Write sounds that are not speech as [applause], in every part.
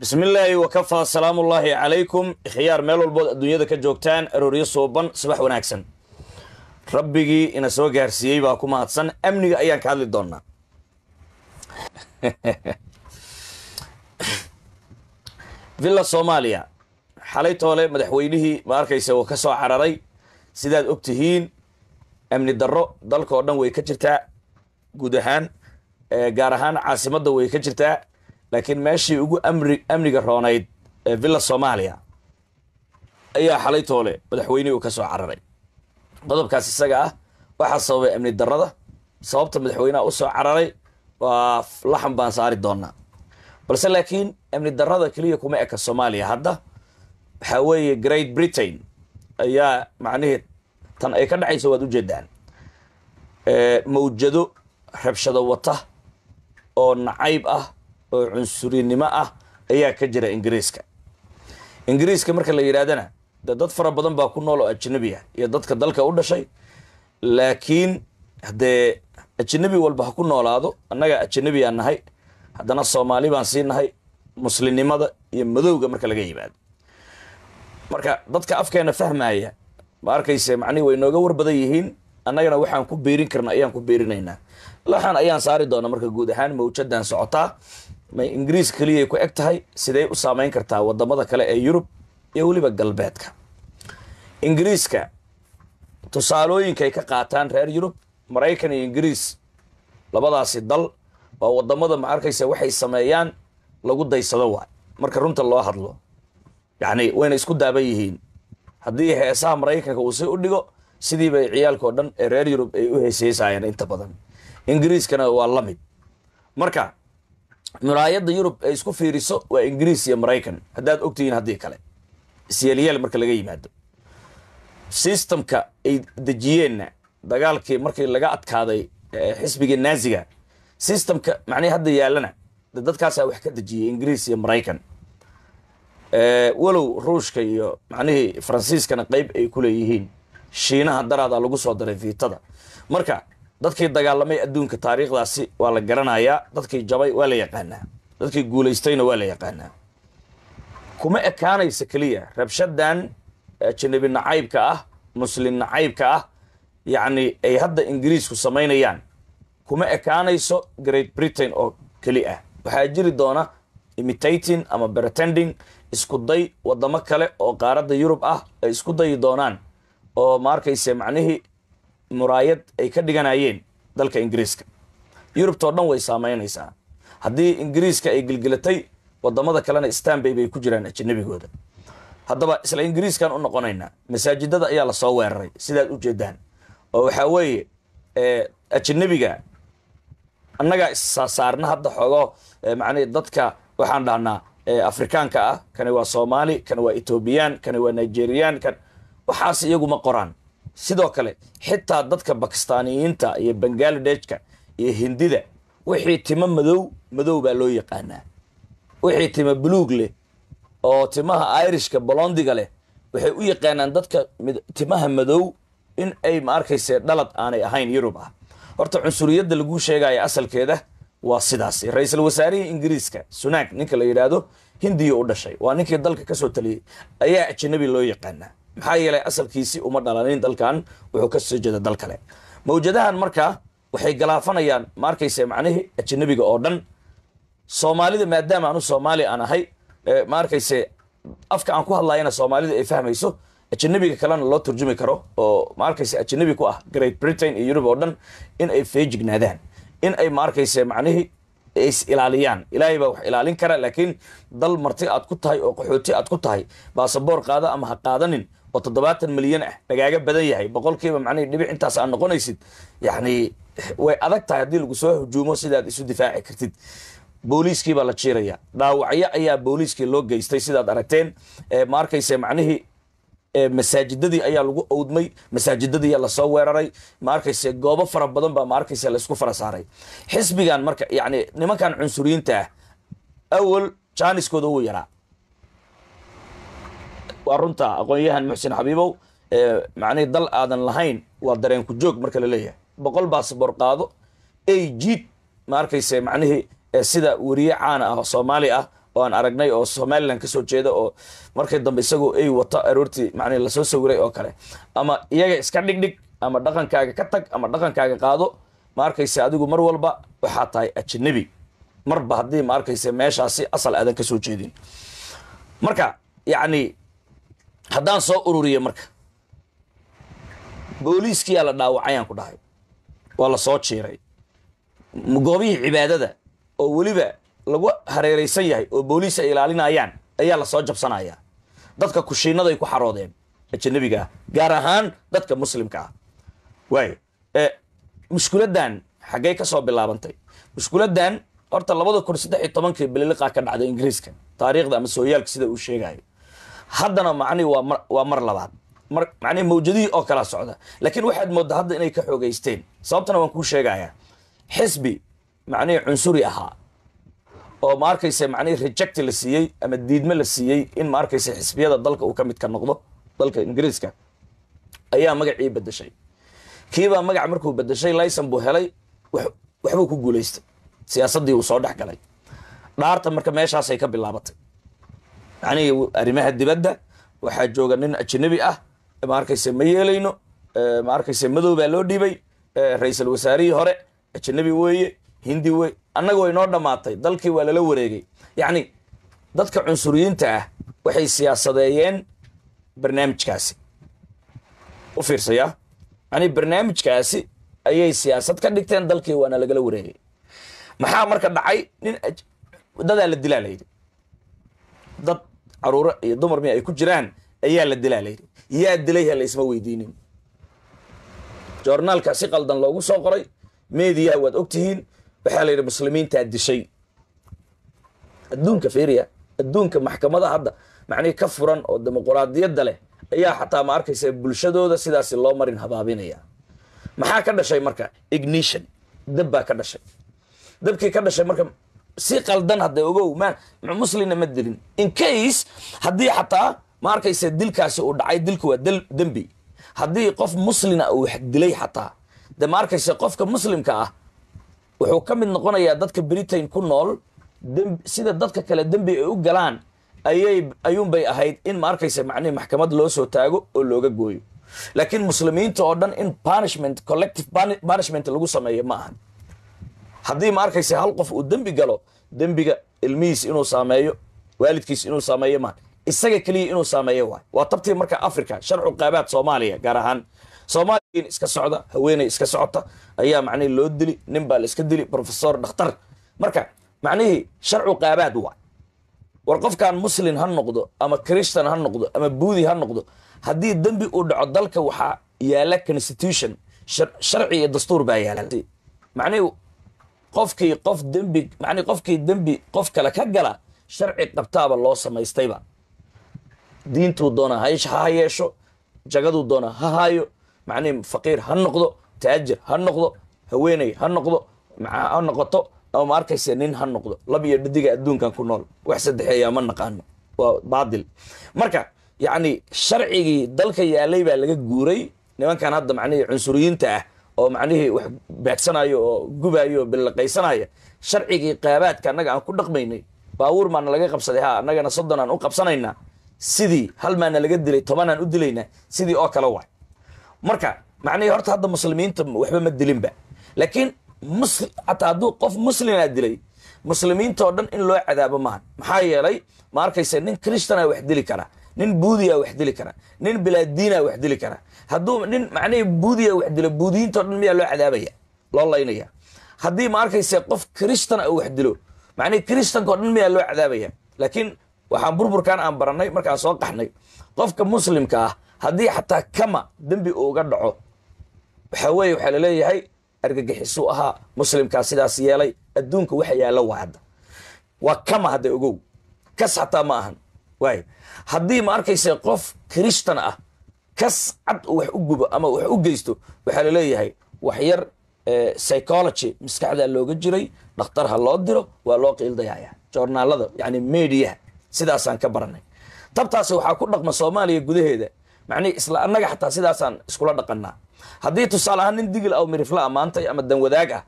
bismillaahi wakafaa asalaamu ullaahi calaykum ikhyaar meel walbood adduunyada ka joogtaan arooryo suuban subax wanaagsan rabbigii ina soo gaarsiiyey baa ku mahadsan amniga ayaan ka hadli doonnaa [laughs] villa soomaaliya xalay toole madaxweynihii ma arkaysa uu ka soo cararay sidaad og tihiin amni darro dalkaoo dhan way ka jirtaa guud ahaan eh, gaar ahaan caasimadda way ka jirtaa laakiin meeshii ugu amri amniga roonayd ee villa soomaaliya ayaa xalay toole madaxweynihii uu ka soo cararay qodobkaas isaga ah waxaa sababay amni darrada sababta madaxweynaha u soo cararay waa laxan baan saari doonaa balse laakiin amni darrada keliya kuma eka soomaaliya hadda waxaa weeye great britain ayaa macnihii tan ay ka dhacayso waad u ujeedaan mawjado rabshado wata oo nacayb ah oo cunsurinimo ah ayaa ka jira ingiriiska ingiriiska marka la yidhahdana de dad fara badan baa ku nool oo ajnabiya ah, iyo dadka dalka u dhashay laakiin haddee ajnabi walba ha ku noolaado annagaa ajnabiyaan nahay haddana soomaali baan sii nahay muslimnimada iyo madowga marka laga yimaado marka dadka afkeena fahmaya ma arkayse macnihi way nooga war badan yihiin annagana waxaan ku biirin karna ayaan ku biirinaynaa laxan ayaan saari doona marka guud ahaan mawjadan socotaa may ingiriis keliya ku eg tahay siday u saameyn kartaa wadamada kale ee yurub iyo weliba galbeedka ingiriiska tusaalooyinkay ka qaataan reer yurub maraykan iyo ingiriis labadaasi dal baa wadamada ma arkaysa waxay sameeyaan lagu daysado waay marka runta loo hadlo yani wayna isku daaban yihiin haddii heesaha maraykanka uu si u dhigo sidii bay ciyaalkao dhan ee reer yurub ay u heeseysayeen inta badan ingiriiskana waa la mid marka muraayada yurub ay isku fiiriso waa ingiriis iyo maraykan haddaad ogtihiin haddii kale isyelyeel marka laga yimaado sistamka ay dejiyeenna dagaalkii markii laga adkaaday xisbigii naaziga sistamka macnihii hadda yaalana dadkaasaa wax ka dejiyay ingiriis iyo maraykan walow ruushka iyo macnihii faransiiskana qeyb ay ku leeyihiin shiinaha daraadaa lagu soo daray fiitada marka dadkii dagaalamay adduunka taariikhdaasi waa la garanayaa dadkii jabay waa la yaqaanaa dadkii guulaystayna waa la yaqaanaa kuma ekaanaysa keliya rabshadan ajanabi nacaybka ah muslim nacaybka ah yacni ay hadda ingiriisku samaynayaan kuma ekaanayso great britain oo keli ah waxaa jiri doona imitating ama pretending isku day wadamo kale oo qaaradda yurub ah ay isku dayi doonaan oo maarkayse macnihii muraayad ay ka dhiganayeen dalka ingiriiska yurubtao dhan way saamaynaysaa haddii ingiriiska ay gilgilatay wadamada kalena stanbay bay ku jiraan ajnabigooda haddaba isla ingiriiskan u noqonaynaa masaajidada ayaa lasoo weeraray sidaad u jeedaan oo waxaa weeye eh, ajnabiga annagaa issaarna hadda xogo eh, macnii dadka waxaan dhahnaa eh, afrikaanka ah kani waa soomaali kani waa etoobiyaan kani waa nigeriyaan kan waxaas iyagu ma qoraan sidoo kale xitaa dadka bakistaaniyiinta iyo bangaladeshka iyo hindida wixii timo madow madow baa loo yaqaanaa wixii timo buluug leh oo timaha irishka bolondiga leh waxay u yaqaanaan dadka timaha madow in ay maarkayse dhalad aanay ahayn yurub ah horta cunsuriyadda lagu sheegaya asalkeeda waa sidaasi ra-iisul wasaarihii ingiriiska sunaag ninka la yidhaahdo hindiya u dhashay waa ninkii dalka kasoo taliyey ayaa ajanabi loo yaqaanaa maxaa yeelay asalkiisii uma dhalanin dalkan wuxuu ka soo jeeda dal kale mawjadahan marka waxay galaafanayaan ma macnihii ajanabiga oo dhan soomaalida maadaama aanu soomaali aan ahay eh, ma afka aan ku hadlayana soomaalida ay fahmayso ajanabiga kalena loo turjumi karo oo ma arkayse ku ah great britain iyo yurub oo dhan in ay feejignaadaan in ay ma macnihii is ilaaliyaan ilaahay baa wax ilaalin kara laakiin dal marti aad ku tahay oo qaxooti aad ku tahay baasaboor qaada ama ha qaadanin oo toddobaatan milyan ah lagaaga badan yahay boqolkiiba macnihii dhibic intaas aad noqonaysid yacni way adag tahay haddii lagu soo hujuumo sidaad isu difaaci kartid booliiskiibaa la jiiraya dhaawacyo ayaa booliiskii loo geystay sidaad aragteen ma arkayse macnihii masaajidadii ayaa lagu owdmay masaajidadii lasoo weeraray ma goobo fara badan baa ma laysku laisku fara saaray xisbigan marka yacni nimankan cunsuriyiinta ah awel jaaniskooda uu yaraa arunta aqoonyahan muxsin xabiibow macnihii dal aadan lahayn waa dareen ku joog marka laleeyahay boqol baasabor qaado ay jiid ma arkayse macnihii sida weriye caana ah oo soomaali ah oo aan aragnay oo somalilan kasoo jeeda oo markii dambe isagoo ay wato aroortii macnihi lasoo sawiray oo kale ama iyaga iska dhigdhig ama dhaqankaaga ka tag ama dhaqankaaga qaado ma arkayse adigu mar walba waxaa tahay ajanabi marba haddii ma arkayse meeshaasi asal aadan kasoo jeedin marka yacni haddaan soo ururiyo marka booliiskiyaa la dhaawacayaan ku dhahay waa la soo jiiray goobihii cibaadada oo weliba lagu hareeraysan yahay oo booliis ay ilaalinayaan ayaa la soo jabsanayaa dadka kushiinaday ku xaroodeen ajanabigaah gaar ahaan dadka muslimka ah waay mushkuladan xaggey ka soo bilaabantay mushkuladan horta labada kun saddex iyo tobankii bililiqaa ka dhacday ingiriiska taariikhda ama sooyaalka sida uu sheegayo haddana macnihi waa mar labaad macnii mawjadihii oo kala socda laakiin waxaad mooddaa hadda inay ka xoogaysteen sababtana waan kuu sheegayaa xisbi macnihii cunsuri ahaa oo ma arkaysa rejecti la siiyey ama diidme la siiyey in ma arkaysa xisbiyada dalka uu ka midka noqdo dalka ingiriiska ayaa magacii bedeshay kiibaa magac markuu bedeshay layson buu helay waxbuu ku guulaystay siyaasaddii uu soo dhex galay dhaarta marka meeshaasay ka bilaabatay macnihii arrimaha dibadda waxaa jooga nin ajnabi ah ma ma yeelayno eh, ma madow baa loo dhiibay eh, ra-iisul wasaarihii hore ajnabi weeye hindi weye annaga way noo dhammaatay dalkii waa lala wareegay yacni dadka cunsuriyiinta ah waxay siyaasadeeyeen barnaamijkaasi u fiirsayaa yacni barnaamijkaasi ayay siyaasad ka dhigteen dalkii waana lagala wareegay maxaa marka dhacay nin dadaa la dilaa layidhi dad caruuro iyo dumar mi ay ku jiraan ayaa la dilaa layidhi yaa dilaya laysma weydiinin joornaalka si qaldan loogu soo qoray meediyaha waad ogtihiin waxaa la yidhi muslimiintaa dishay adduunka feriya adduunka maxkamada hadda macnihi ka furan oo dimuquraadiyadda leh ayaa xataa ma arkaysa bulshadooda sidaasi loo marin habaabinaya maxaa ka dhashay marka ignition dab baa ka dhashay dabkii ka dhashay marka si qaldan hadda ogow maan muslimna ma dilin in case haddii xataa ma arkaysa dilkaasi uu dhacay dilku waa dembi haddii qof muslina uu dilay xataa de ma qofka muslimka ah wuxuu ka mid noqonayaa dadka britain ku nool sida dadka kale dembi ay u galaan ayay ayuunbay ahayd in ma arkaysa macnihi maxkamad loo soo taago oo looga gooyo laakiin muslimiinta oo dhan in punishment collective punishment lagu sameeyo ma ahan haddii ma arkayse hal qof uu dembi galo dembiga ilmihiis inuu saameeyo waalidkiis inuu saameeyo maan isaga keliya inuu saameeyo waay waa tabtii marka africa shan cuqaabaad soomaaliya gaar ahaan soomaaliyan iska socda haweeney iska socota ayaa macnihii loo dili nin baa la dili brofesor dhakhtar marka macnihii sharcu qaabaad waay war qofkan muslim ha noqdo ama christan ha noqdo ama buudi ha noqdo haddii dembi uu dhaco dalka waxaa yaala constitution sharci iyo dastuur baa yaala macnihii qofkii qof dembi man qofkii dembi qof kale ka gala sharci qabtaaba loo samaystayba diintuu doona haysha ha yeesho jagaduu doona ha haayo man faqiir ha noqdo taajir ha noqdo haweeney ha noqdo ha noqoto ama ma arkayse nin ha noqdo lab iyo dhadiga adduunkan ku nool wax saddexeeyaa ma naqaano waa baadil marka yacni sharcigii dalka yaalay baa laga guuray nimankan hadda macnihii cunsuriyiinta ah oo macnihii wax baagsanayo oo gubayo oo billaqaysanaya sharcigii qaabaadka annaga aan ku dhaqmaynay baawuur maana laga qabsaday ha annagana soddon u qabsanaynaa sidii hal maana laga dilay tobanaan u dilaynaa sidii oo kale waay marka macnihii horta hadda muslimiinta waxba ma dilinba laakiin hataa hadduu qof muslimaa dilay muslimiintao dhan in loo cadaabo maahan maxaa yeelay ma arkaysa nin kristana ah wax dili karaa nin buudiyaa wax dili kara nin bilaadiinaa wax dili kara hadduu nin macnahii buudiyaa wax dilo buudiyiintao dhan miyaa loo cadaabaya loo laynaya haddii ma arkayse qof krishtan a wax dilo macnahii krishtankao dhan miyaa loo cadaabaya laakiin waxaan burburkan aan barannay markaan soo qaxnay qofka muslimka ah haddii xataa kama dembi uuga dhaco waxaa weeye waxaa laleeyahay argagixisuu ahaa muslimkaa sidaas yeelay adduunka waxa yaallo waa waa kama hadda ogow kas xataa ma ahan waay haddii ma arkayse qof kristan ah kas cad wax u gubo ama wax u geysto waxaa laleeyahay wax yar eh, psychology maskaxdaa looga jiray dhakhtar loo diro waa loo qiildayaya joornaalada yani mediaha sidaasaan ka baranay tabtaasi waxaa ku dhaqma soomaaliya gudaheeda macnihii isla annaga xataa sidaasaan iskula dhaqannaa haddii tusaale ahaan nin digil aw ah mirifla ammaantay ah ama danwadaag ah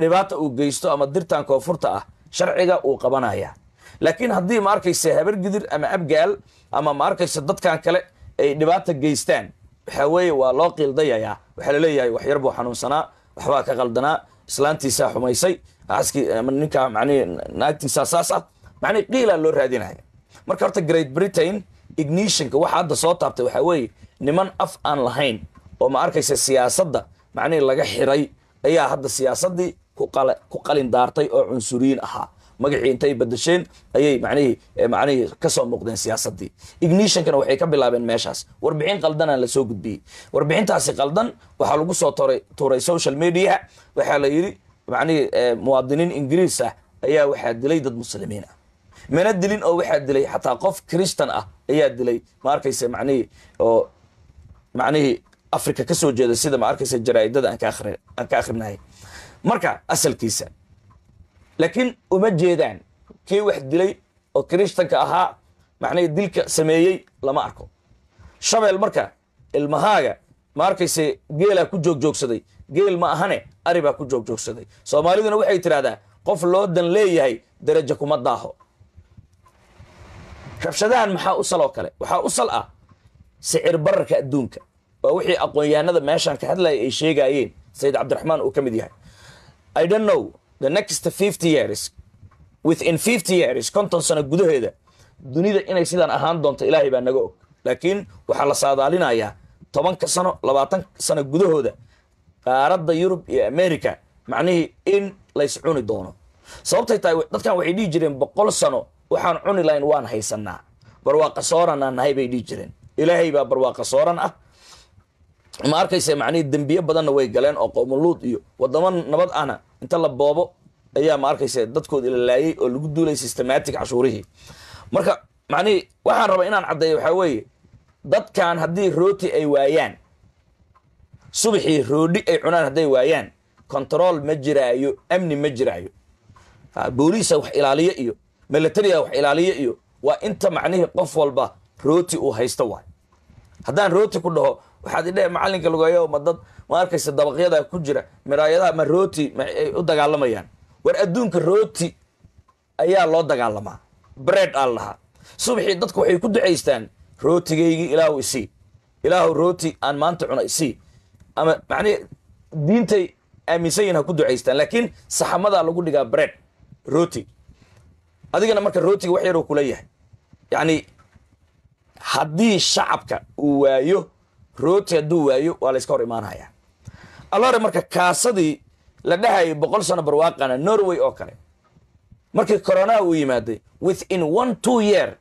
dhibaata uu geysto ama dirtan koonfurta ah sharciga uu qabanaya laakiin haddii ma arkaysa habar gidir ama abgaal ama ma arkaysa dadkan kale ay dhibaata geystaan waxaa weeye waa loo qiildayayaa waxaa laleeyahay waxyar buu xanuunsanaa waxbaa ka qaldanaa islaantiisaa xumaysay aski eh, ninkaa manii naagtiisaa saas ah manii qiilaa loo raadinaya marka horta great britain ignitionka waxa hadda soo taabtay waxaa weeye niman af aan lahayn oo ma arkaysa siyaasadda macnihii laga xiray ayaa hadda siyaasaddii ku qalin daartay oo cunsuriyiin ahaa magacii intay badasheen ayay manihii eh, kasoo muuqdeen siyaasadii ignishonkana waxay ka bilaabeen meeshaas warbixin qaldana lasoo gudbiyey warbixintaasi qaldan waxaa lagu soo toray tuuray social media waxaa la yidhi manihii eh, muwaadiniin ingiriis ah ayaa waxaa dilay dad muslimiin ah mana dilin oo waxaa dilay xataa qof christan ah ayaa dilay ma arkayse manihii oo manihii africa kasoo jeeda sida ma arkayse jaraaidada aan ka akrinay marka asalkiisa laakiin uma jeedaan kii wax dilay oo kirishtanka ahaa macnaha dilka sameeyey lama arko shabeel marka ilmahaaga ma arkayse geelaa ku joogjoogsaday geel ma ahane aribaa ku joogjoogsaday soomaaliduna waxay tidhahdaa qof loo dan leeyahay darajo kuma daaho rabshadahan maxaa u sal oo kale waxaa u sal ah sicir bararka adduunka waa wixii aqoon-yahanada meeshaan ka hadlaya ay sheegaayeen sayid cabdiraxmaan uu ka mid yahay idhonnow the next fifty years within fifty years konton sano gudaheeda dunida inay sidaan ahaan doonto ilaahay baa naga og laakiin waxaa la saadaalinayaa tobanka sano labaatan sano gudahooda qaaradda yurub iyo america macnihii in lays cuni doono sababtay tahay dadkan waxay dhihi jireen boqol sano waxaan cuni lahayn waan haysanaa barwaaqa sooranaan nahay bay dhihi jireen ilaahay baa barwaaqa sooran ah ma arkaysa macnihii dembiye badanna way galeen oo qowmaluud iyo wadamo nabad ahna inta la boobo ayaa ma arkayse dadkood ilalaayay oo lagu duulay systematic cashuurihii marka macnihii waxaan rabay inaan caddeeyo waxaa weeye dadkan haddii rooti ay waayaan subaxii roodhi ay cunaan hadday waayaan control ma jiraayo amni ma jiraayo booliisa wax ilaaliya iyo milatariga wax ilaaliya iyo waa inta macnihii qof walba rooti uu haysto waay haddaan rooti ku dhaho waxaad idheh macalinka lugeeyo ma dad ma arkaysa dabaqyada ku jira miraayadaha ma rooti maay u dagaalamayaan war adduunka rooti ayaa loo dagaalamaa bread aa lahaa subaxii dadku waxay ku ducaystaan rootigaygii ilaahu isii ilaahu rooti aan maanta cuna isii ama macnihi diintay aaminsan yihin ha ku ducaystaan laakiin saxamadaa lagu dhigaa bread rooti adigana marka rootiga wax yaruu kula yahay yacni haddii shacabka uu waayo rooti hadduu waayo waa la yska hor imaanhayaa allore marka kaasadii la dhahayay boqol sano barwaaqana norway oo kale markii coronaha uu yimaaday within one two year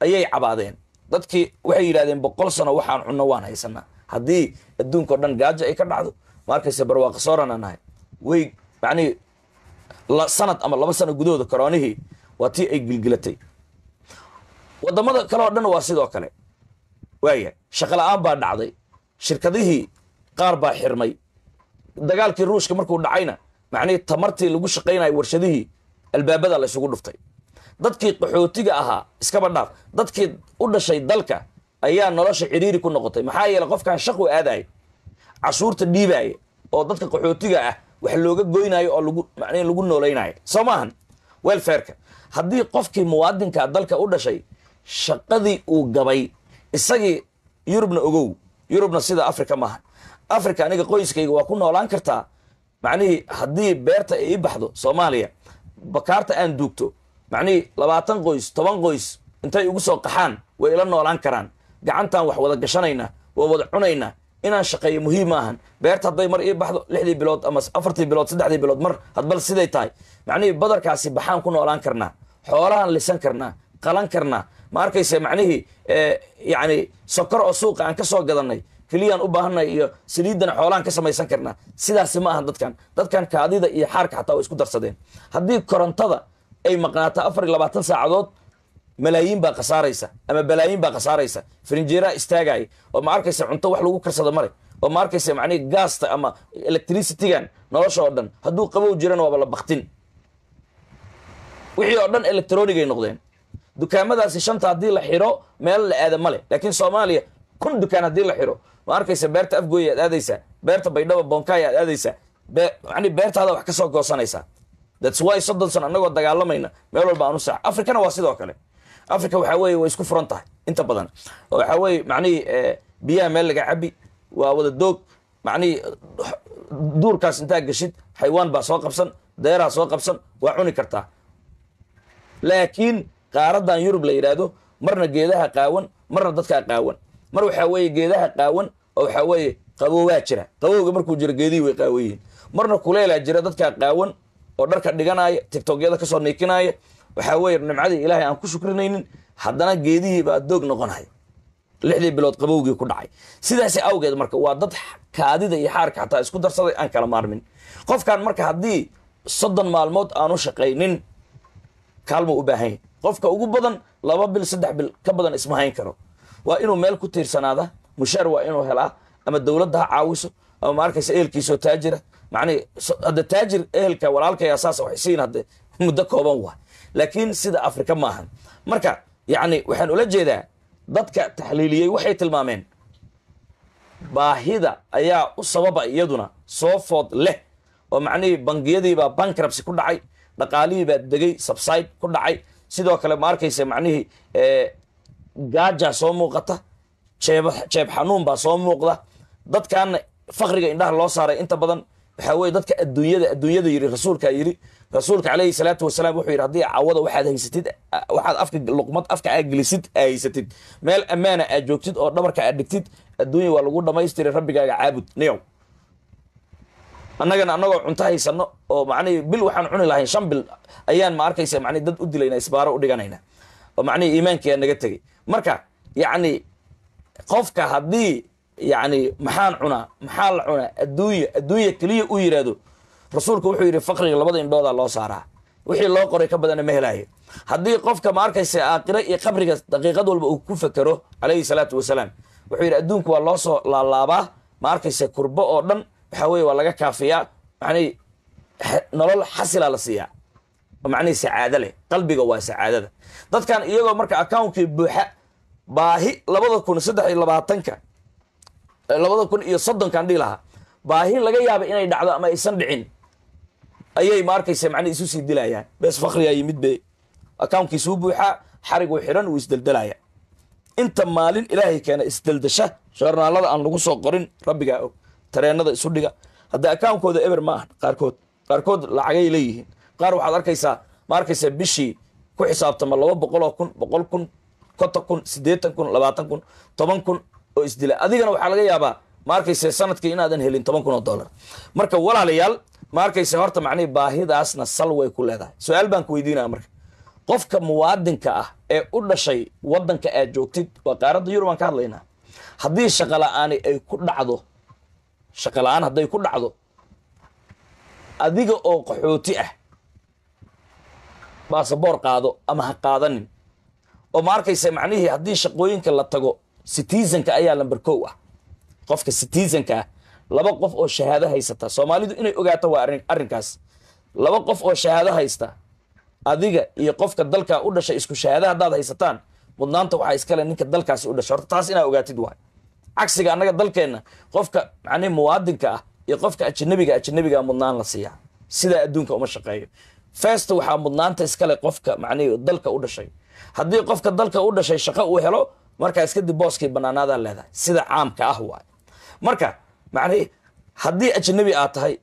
ayay cabaadeen dadkii waxay yidhahdeen boqol sano waxaan cunno waan haysanaa haddii adduunka dhan gaajo ay ka dhacdo markayse barwaaqo sooranaa nahay way yacnii sanad ama laba sano gudahooda koronihii waa tii ay gilgilatay waddamada kale dhan waa sidoo kale waaya shaqo la-aan baa dhacday shirkadihii qaar baa xirmay dagaalkii ruushka markuu dhacayna macnihii tamartii lagu shaqaynaya warshadihii albaabada la ysugu dhuftay dadkii qaxootiga ahaa iskaba dhaaf dadkii u dhashay dalka ayaa nolosha ciriiri ku noqotay maxaa yeele qofkan shaqu aadaaya cashuurta dhiibaaya oo dadka qaxootiga ah wax looga goynayo oo lagu macnihi lagu noolaynayo soo maahan welfareka haddii qofkii muwaadinka dalka u dhashay shaqadii uu gabay isagii yurubna ogow yurubna sida africa maaha africa aniga qoyskayga waa ku noolaan kartaa macnihii haddii beerta ay ii baxdo soomaaliya bakaarta aan duugto macnihii labaatan qoys toban qoys intay ugu soo qaxaan way ila noolaan karaan gacantaan wax wada gashanayna waa wada cunayna inaan shaqeeyo muhiim maahan beerta hadday mar ii baxdo lixdii bilood ama afartii bilood saddexdii bilood mar hadbal siday tahay macnihii badarkaasi baxaan ku noolaan karnaa xoolahan lisan karnaa qalan karnaa ma arkayse macnihii eh, yani sokor oo suuqa aan ka soo gadanay keliyaan u baahanay iyo saliiddana xoolaan ka samaysan karnaa sidaasi ma ahan dadkan dadkan kaadida iyo xaarka xataa way isku darsadeen haddii korontada ay maqnaato afar iyo labaatan saacadood malaayiin baa khasaaraysa ama balaayiin baa khasaaraysa farinjeeraa istaagaya oo ma arkaysa cunto wax lagu karsado male oo ma arkaysa macnihi gaasta ama electricitygan nolosha oo dhan hadduu qabow jirana waaba la baktin wixii oo dhan electronic ay noqdeen dukaamadaasi shanta haddii la xiro meel la aada ma leh laakiin soomaaliya kun dukaan haddii la xiro ma arkaysa beerta afgooy aad aadaysaa beerta baydhaba boonkaay aad aadaysaa yani beertaada wax kasoo soo goosanaysaa thats wy soddon san annagoo dagaalamayna meel walba aanu saac africana waa sidoo kale africa waxaa weeye waa isku furan tahay inta badan waxaa weeye macnihii eh, biyaha meel laga cabi waa wada doog macnihii duurkaas intaa geshid xaywaan baa soo qabsan deeraa soo qabsan waa cuni kartaa laakiin qaaradan yurub la yidhaahdo marna geedaha qaawan marna dadkaa qaawan mar waxaa weeye geedaha qaawan oo waxaa weeye jira qabowga markuu jiro geedihii way qaawan marna kuleelaa jira dadkaa qaawan oo dharka dhiganaaya tigtogyada kasoo niikinaya waxaa nimcadii ilaahay aan ku shukrinaynin haddana geedihii baa doog noqonaya lixdii bilood qabowgii ku dhacay sidaasi awgeed marka waa dad kaadida iyo xaarka xataa isku darsaday aan kala maarmin qofkan marka haddii soddon maalmood aanu shaqaynin kaalmuu u baahan qofka ugu badan laba bil saddex bil ka badan isma hayn karo waa inuu meel ku tiirsanaada mushaar waa inuu helaa ama dowladda ha caawiso ama maarkaysa ehelkiisoo taajira ah. macnii hadde taajir ehelka walaalkaya saasa waxay siin hadde [laughs] muddo kooban waa laakiin sida afrika ma ahan marka yacni waxaan ula jeedaa dadka taxliiliyey waxay tilmaameen baahida ayaa u sababa iyaduna soo food leh oo macnihii bangiyadiibaa bankrabsi ku dhacay dhaqaalihiibaa degay sabside ku dhacay sidoo kale ma arkaysa macnihii gaajaa soo muuqata jeeb xanuun baa soo muuqda dadkaana faqriga indhaha loo saaray inta badan waxaa weye dadka adduunyada adduunyada yidhi rasuulkaa yidhi rasuulka caleyhi salaatu wasalaam wuxuu yidhi haddii cawada waxaad haysatid waxaad afka luqmad afka aad gelisid a haysatid meel ammaana aad joogtid oo dhabarka aad dhigtid adduunya waa lagu dhammaystiray rabbigaaga caabud niyow annagana annagoo cunto haysano oo macnii bil waxaan cuni lahayn shan bil ayaan ma arkaysa mani dad u dilayna isbaaro u dhiganayna oo macnihii iimaankiia naga tegay marka yacni qofka haddii yacni maxaan cunaa maxaa la cunaa adduunya adduunya keliya u yidhaahdo rasuulku wuxuu yidhi faqriga labada indhooda loo saaraa wixii loo qoray ka badana ma helaayo haddii qofka ma arkaysa aakira iyo qabriga daqiiqad walba uu ku fakero calayhi salaatu wasalaam wuxuu yidhi adduunku waa loo soo laalaabaa ma arkaysa kurbo oo dhan waxaa weye waa laga kaafiyaa macnihii nolol xasila la siiyaa oo macnihii sacaado leh qalbiga waa sacaadada dadkan iyagoo marka accounkii buuxa baahi labada kun saddex iyo labaatanka eh, labada kun iyo soddonkan dhihi lahaa baahi laga yaaba inay dhacdo ama aysan dhicin ayay ma arkaysa macnii isu sii dilayaan bees fakriyaa yimid be accounkiisuu buuxaa xariguu xidhan uu isdeldelaya inta maalin ilaahay keena isdeldasha joornaalada aan lagu soo qorin rabbigaa og tareenada isu dhiga hadda akaankooda eber ma ah qaarkood qaarkood lacagay leeyihiin qaar waxaad arkaysaa ma arkaysa bishii ku xisaabtama laba boqoloo kun boqol kun konton kun siddeetan kun labaatan kun toban kun oo isdila adigana waxaa laga yaabaa ma arkayse sanadkii inaadan helin toban kun oo dollar marka walaalayaal ma arkayse horta macnii baahidaasna sal way ku leedahay su-aal baan ku weydiinaya marka qofka muwaadinka ah ee u dhashay waddanka aad joogtid waa qaaradda yurubaan ka hadlaynaa haddii shaqola'aani ay ku dhacdo shaqala-aan hadday ku dhacdo adiga oo qaxooti ah baasaboor qaado ama ha qaadanin oo ma arkaysa macnihii haddii shaqooyinka la tago citizenka ayaa lamber kow ah qofka citizenka ah laba qof oo shahaado haysata soomaalidu inay ogaato waa arrinkaas laba qof oo shahaado haysta adiga iyo qofka dalkaa u dhashay isku shahaada haddaad haysataan mudnaanta waxaa iskale ninka dalkaasi u dhashay horta taas inaa ogaatid waay cagsiga annaga dalkeenna qofka mani muwaadinka ah iyo qofka ajanabiga ajanabiga mudnaan la siiya sidaa adduunka uma shaqeeyo first waxaa mudnaanta iskale qofka mani dalka u dhashay haddii qofka dalka u dhashay shaqo uu helo markaa iskadib booskii banaanaadaa leedahay sida caamka ah waay marka macnii haddii ajanabi aad tahay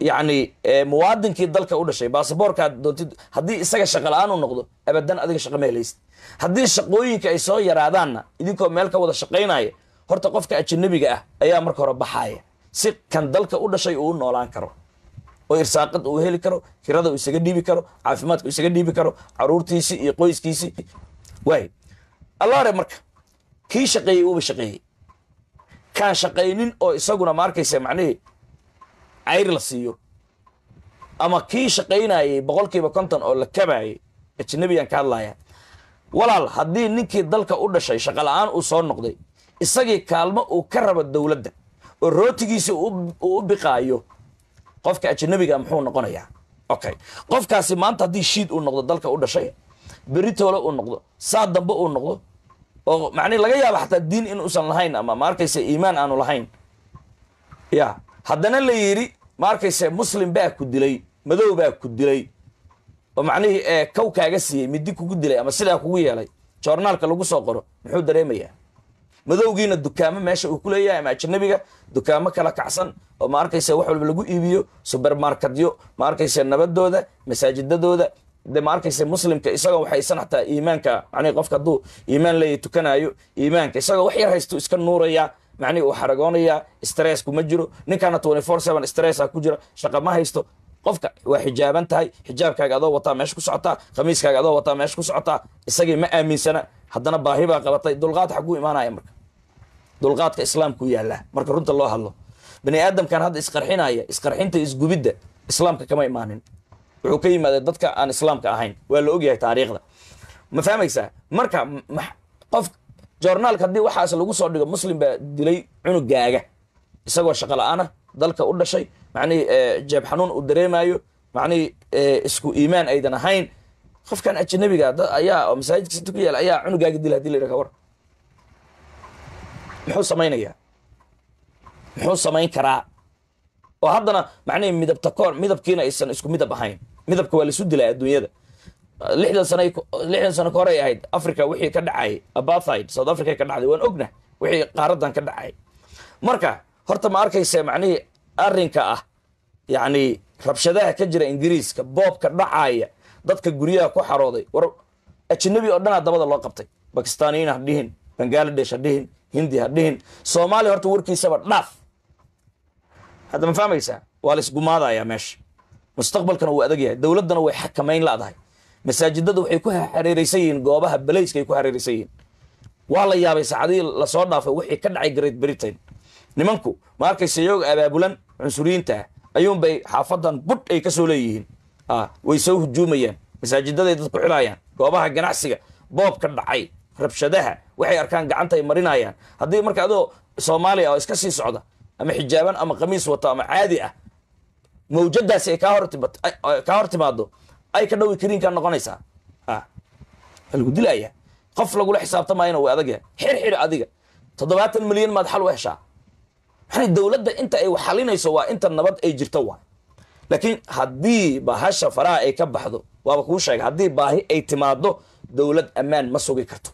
yacni muwaadinkii dalka u dhashay baasaboorkaad doontid haddii isaga shaqa la-aan u noqdo abadan adiga shaqa ma helaysid haddii shaqooyinka ay soo yaraadaanna idinkoo meel ka wada shaqaynaya horta qofka ajanabiga ah ayaa marka hore baxaaya si kan dalka u dhashay uu u noolaan karo oo irsaaqad uu heli karo kirada uu isaga dhiibi karo caafimaadka uu isaga dhiibi karo caruurtiisii iyo qoyskiisii waay allaare marka kii shaqeeyey uuba shaqeeyey kaan shaqaynin oo isaguna ma macnihii cayr la siiyo ama kii shaqaynayay boqolkiiba konton oo la kabayay ajnebiyaan ka hadlaya walaal haddii ninkii dalka u dhashay shaqola'aan uu soo noqday isagii kaalmo uu ka rabo dowladda oo rootigiisi uu u biqaayo qofka ajnabiga muxuu noqonayaa okay qofkaasi maanta haddii shiid uu noqdo dalka u dhashay beritoole uu noqdo saa dambe uu noqdo oo macnii laga yaaba xataa diin in uusan lahayn ama ma iimaan aanu lahayn ya haddana la yidhi ma arkayse muslim baa ku dilay madow baa ku dilay oo macnihii ee eh, kow kaaga siiyey midi kugu dilay ama sidaa kugu yeelay joornaalka lagu soo qoro muxuu dareemayaa madowgiina dukaamo meesha uu ku leeyahay ama ajanabiga dukaamo kala kacsan oo ma arkayse wax walba lagu iibiyo subermarkadyo ma nabadooda masaajidadooda de ma arkayse muslimka isagoo waxaysan xataa iimaanka macnihi qofka hadduu iimaan leeya tukanayo iimaanka isagoo wax yar haystu iska nuuraya mani uu xaragoonayaa stress kuma jiro ninkaana twenty four seven stressa ku jira shaqa ma haysto qofka waa xijaaban tahay xijaabkaaga adoo wataa meesha ku socotaa khamiiskaaga adoo wataa meesha ku socotaa isagii ma aaminsana haddana baahi baa qabatay dulqaad xaguu imaanaya marka dulqaadka islaamkuu yaallaa marka runta loo hadlo bani aadamkan hadda isqarxinaya isqarxinta isgubidda islaamka kama imaanin wuxuu ka yimaada dadka aan islaamka ahayn waa la ogyahay taariikhda ma fahmaysaa marka qof joornaalka haddii waxaas lagu soo dhigo muslim baa dilay cunugaaga isagoo shaqo la-aanah dalka u dhashay macnihii eh, jeeb xanuun uu dareemaayo macnihii eh, isku iimaan aydan ahayn qofkan ajanabiga dad ayaa masaajidka sinta ku yaala ayaa cunugaaga dila hadii la yidhah kawar muxuu samaynayaa muxuu samayn karaa oo haddana macnihii midabtakoor midabkiina aysan isku midab ahayn midabka waa laisu dilaa adduunyada lixdan sano ka horey ahayd africa wixii ka dhacay abathid south africa ka dhacday waan ognah wixii qaaradan ka dhacay marka horta ma arkayse macnihii arrinka ah yacni rabshadaha ka jira ingiriiska boobka dhacaya dadka guryaha ku xarooday war ajnabi oo dhanaa dabada loo qabtay bakistaniyiin ha dhihin bangaladesh ha dhihin hindi ha dhihin soomaaliya horta warkiisaba dhaaf hadda ma fahmaysaa waa la isgumaadayaa meesha mustaqbalkana wuu adag yahay dowladdana way xakamayn la-dahay masaajidada waxay ku xiriiraysan yihiin goobaha balayska ay ku xiriiraysan yihiin waa la yaabay saacadihii lasoo dhaafay wixii ka dhacay great britain nimanku ma arkaysa abaabulan cunsuriyiinta ayuunbay xaafadan budh ay kasoo leeyihiin ah, way soo hujuumayaan masaajidaday dadku ku xidhaayaan goobaha ganacsiga boobka dhacay rabshadaha waxay arkaan gacanta ay marinayaan haddii marka adoo soomaaliya oo iska sii socda ama xijaaban ama khamiis wato ama caadi ah mawjadaasi ay kaa hor timaado ay ka dhawi kariinkaa noqonaysaa ah, lagu dilaya qof lagula xisaabtamayana way adag yahay adiga toddobaatan milyan maad xal u heshaa maxana dowladda inta ay waxalinayso waa inta nabad ay jirto waay laakiin haddii bahasha faraha ay ka baxdo waaba kuu sheega haddii baahi ay timaado dowlad ammaan ma sugi karto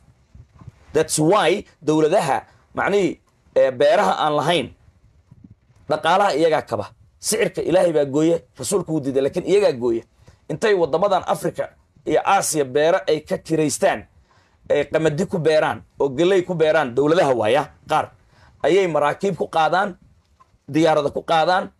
thats why dowladaha macnihii beeraha aan lahayn dhaqaalaha iyagaa kaba sicirka ilaahay baa gooye rasuulku wuu diiday lakiin iyagaa gooya intay wadamadan africa iyo aasiya beero ay ka kiraystaan ay qamadi ku beeraan oo galey ku beeraan dowladaha waaya qaar ayay maraakiib ku qaadaan diyaarada ku qaadaan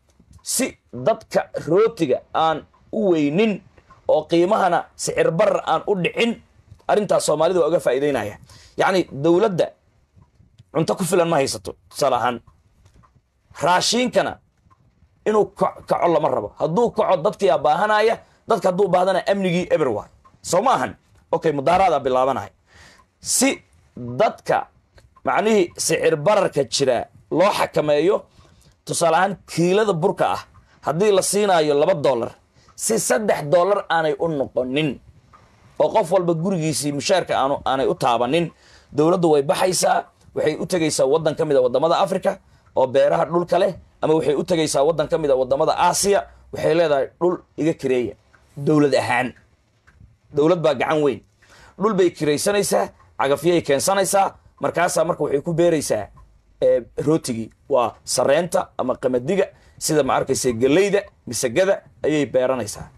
si dadka rootiga aan u weynin oo qiimahana sicir barar aan u dhicin arrintaas soomaalida waa uga faa'iidaynaya yacni dowladda cunto ku filan ma haysato tusaale ahaan raashiinkana inuu kaco lama rabo hadduu kaco dadkiyaa baahanaya dadka hadduu baadana amnigii everywar soo ma ahan okay mudaaraadaa bilaabanaya si dadka macnihii sicir bararka jira loo xakameeyo tusaale ahaan kiilada burka ah haddii la siinaayo laba dollar si saddex dollar aanay u noqonin oo qof walba gurigiisii mushaarka aanay u taabanin dowladdu way baxaysaa waxay u tegaysaa waddan ka mid a ah waddamada africa oo beeraha dhulka leh ama waxay u tegaysaa waddan ka mid a ah waddamada aasiya waxay leedahay dhul iga kareeya dowlad ahaan dowlad baa gacan weyn dhul bay kiraysanaysaa cagafyay keensanaysaa markaasaa marka waxay ku beeraysaa eh, rootigii waa sareenta ama qamadiga sida ma arkaysa gelayda misagada ayay beeranaysaa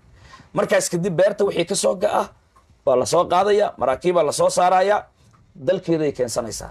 markaas kadib beerta wixii ka soo ga ah waa lasoo qaadayaa qaadaya maraakiibbaa lasoo saarayaa dalkeeday keensanaysaa